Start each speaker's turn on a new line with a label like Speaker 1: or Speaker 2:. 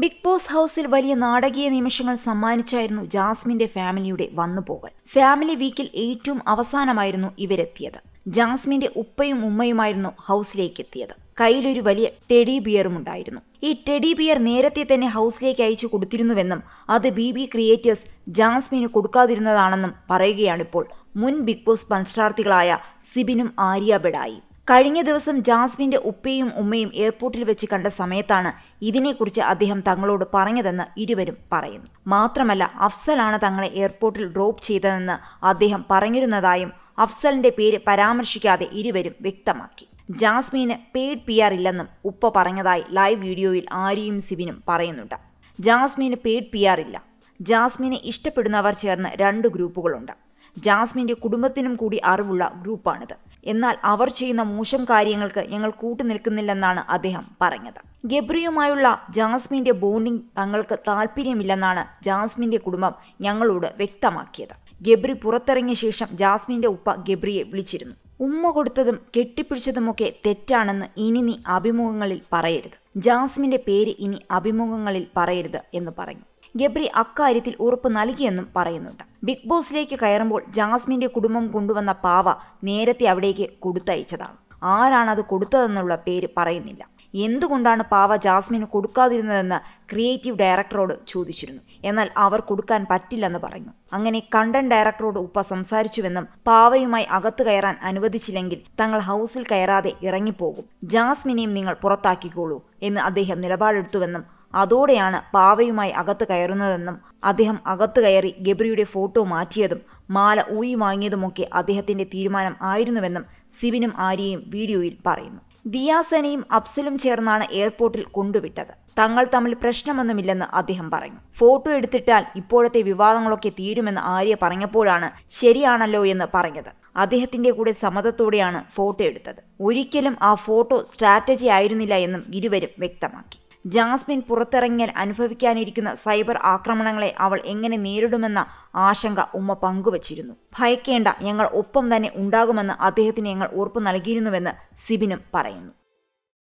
Speaker 1: big boss ഹൗസിൽ വലിയ നാടകീയ നിമിഷങ്ങൾ സമ്മാനിച്ചായിരുന്നു ജാസ്മിന്റെ ഫാമിലിയുടെ വന്നുപോകൽ ഫാമിലി വീക്കിൽ ഏറ്റവും അവസാനമായിരുന്നു ഇവരെത്തിയത് ജാസ്മിന്റെ ഉപ്പയും ഉമ്മയുമായിരുന്നു ഹൗസിലേക്ക് എത്തിയത് കയ്യിലൊരു വലിയ ടെഡി ബിയറും ഉണ്ടായിരുന്നു ഈ ടെഡി ബിയർ നേരത്തെ തന്നെ ഹൗസിലേക്ക് അയച്ചു കൊടുത്തിരുന്നുവെന്നും അത് ബി ബി ക്രിയേറ്റേഴ്സ് ജാസ്മിന് കൊടുക്കാതിരുന്നതാണെന്നും പറയുകയാണിപ്പോൾ മുൻ ബിഗ് ബോസ് മത്സരാർത്ഥികളായ സിബിനും ആര്യ ബെഡായി കഴിഞ്ഞ ദിവസം ജാസ്മിന്റെ ഉപ്പയും ഉമ്മയും എയർപോർട്ടിൽ വെച്ച് കണ്ട സമയത്താണ് ഇതിനെക്കുറിച്ച് അദ്ദേഹം തങ്ങളോട് പറഞ്ഞതെന്ന് ഇരുവരും പറയുന്നു മാത്രമല്ല അഫ്സലാണ് തങ്ങളെ എയർപോർട്ടിൽ ഡ്രോപ്പ് ചെയ്തതെന്ന് അദ്ദേഹം പറഞ്ഞിരുന്നതായും അഫ്സലിന്റെ പേര് പരാമർശിക്കാതെ ഇരുവരും വ്യക്തമാക്കി ജാസ്മിന് പെയ്ഡ് പി ആർ ഇല്ലെന്നും ഉപ്പ പറഞ്ഞതായി ലൈവ് വീഡിയോയിൽ ആര്യയും സിബിനും പറയുന്നുണ്ട് ജാസ്മിന് പെയ്ഡ് പി ആർ ഇല്ല ജാസ്മിനെ ഇഷ്ടപ്പെടുന്നവർ ചേർന്ന് രണ്ട് ഗ്രൂപ്പുകളുണ്ട് ജാസ്മിന്റെ കുടുംബത്തിനും കൂടി അറിവുള്ള ഗ്രൂപ്പാണിത് എന്നാൽ അവർ ചെയ്യുന്ന മോശം കാര്യങ്ങൾക്ക് ഞങ്ങൾ കൂട്ടുനിൽക്കുന്നില്ലെന്നാണ് അദ്ദേഹം പറഞ്ഞത് ഗബ്രിയുമായുള്ള ജാസ്മിൻ്റെ ബോണ്ടിംഗ് തങ്ങൾക്ക് താല്പര്യമില്ലെന്നാണ് ജാസ്മിൻ്റെ കുടുംബം ഞങ്ങളോട് വ്യക്തമാക്കിയത് ഗബ്രി പുറത്തിറങ്ങിയ ശേഷം ജാസ്മിൻ്റെ ഉപ്പ ഗബ്രിയെ വിളിച്ചിരുന്നു ഉമ്മ കൊടുത്തതും കെട്ടിപ്പിടിച്ചതുമൊക്കെ തെറ്റാണെന്ന് ഇനി നീ അഭിമുഖങ്ങളിൽ പറയരുത് ജാസ്മിൻ്റെ പേര് ഇനി അഭിമുഖങ്ങളിൽ പറയരുത് എന്ന് പറഞ്ഞു ഗബ്രി അക്കാര്യത്തിൽ ഉറപ്പ് നൽകിയെന്നും പറയുന്നുണ്ട് ബിഗ് ബോസിലേക്ക് കയറുമ്പോൾ ജാസ്മിന്റെ കുടുംബം കൊണ്ടുവന്ന പാവ നേരത്തെ അവിടേക്ക് കൊടുത്തയച്ചതാണ് ആരാണ് അത് കൊടുത്തതെന്നുള്ള പേര് പറയുന്നില്ല എന്തുകൊണ്ടാണ് പാവ ജാസ്മിന് കൊടുക്കാതിരുന്നതെന്ന് ക്രിയേറ്റീവ് ഡയറക്ടറോട് ചോദിച്ചിരുന്നു എന്നാൽ അവർ കൊടുക്കാൻ പറ്റില്ലെന്ന് പറഞ്ഞു അങ്ങനെ കണ്ടന്റ് ഡയറക്ടറോട് ഉപ്പ സംസാരിച്ചുവെന്നും പാവയുമായി അകത്തു കയറാൻ അനുവദിച്ചില്ലെങ്കിൽ തങ്ങൾ ഹൗസിൽ കയറാതെ ഇറങ്ങിപ്പോകും ജാസ്മിനെയും നിങ്ങൾ പുറത്താക്കിക്കോളൂ എന്ന് അദ്ദേഹം നിലപാടെടുത്തുവെന്നും അതോടെയാണ് പാവയുമായി അകത്ത് കയറുന്നതെന്നും അദ്ദേഹം അകത്ത് കയറി ഗബ്രിയുടെ ഫോട്ടോ മാറ്റിയതും മാല ഊയി വാങ്ങിയതുമൊക്കെ അദ്ദേഹത്തിന്റെ തീരുമാനം ആയിരുന്നുവെന്നും സിബിനും ആര്യയും വീഡിയോയിൽ പറയുന്നു ദിയാസനയും അഫ്സലും ചേർന്നാണ് എയർപോർട്ടിൽ കൊണ്ടുവിട്ടത് തങ്ങൾ തമ്മിൽ പ്രശ്നമൊന്നുമില്ലെന്ന് അദ്ദേഹം പറഞ്ഞു ഫോട്ടോ എടുത്തിട്ടാൽ ഇപ്പോഴത്തെ വിവാദങ്ങളൊക്കെ തീരുമെന്ന് ആര്യ പറഞ്ഞപ്പോഴാണ് ശരിയാണല്ലോ എന്ന് പറഞ്ഞത് അദ്ദേഹത്തിന്റെ കൂടെ സമ്മതത്തോടെയാണ് ഫോട്ടോ എടുത്തത് ഒരിക്കലും ആ ഫോട്ടോ സ്ട്രാറ്റജി ആയിരുന്നില്ല എന്നും ഇരുവരും വ്യക്തമാക്കി ജാസ്മിൻ പുറത്തിറങ്ങിയാൽ അനുഭവിക്കാനിരിക്കുന്ന സൈബർ ആക്രമണങ്ങളെ അവൾ എങ്ങനെ നേരിടുമെന്ന ആശങ്ക ഉമ്മ പങ്കുവച്ചിരുന്നു ഭയക്കേണ്ട ഞങ്ങൾ ഒപ്പം തന്നെ ഉണ്ടാകുമെന്ന് അദ്ദേഹത്തിന് ഞങ്ങൾ ഉറപ്പ് നൽകിയിരുന്നുവെന്ന് സിബിനും പറയുന്നു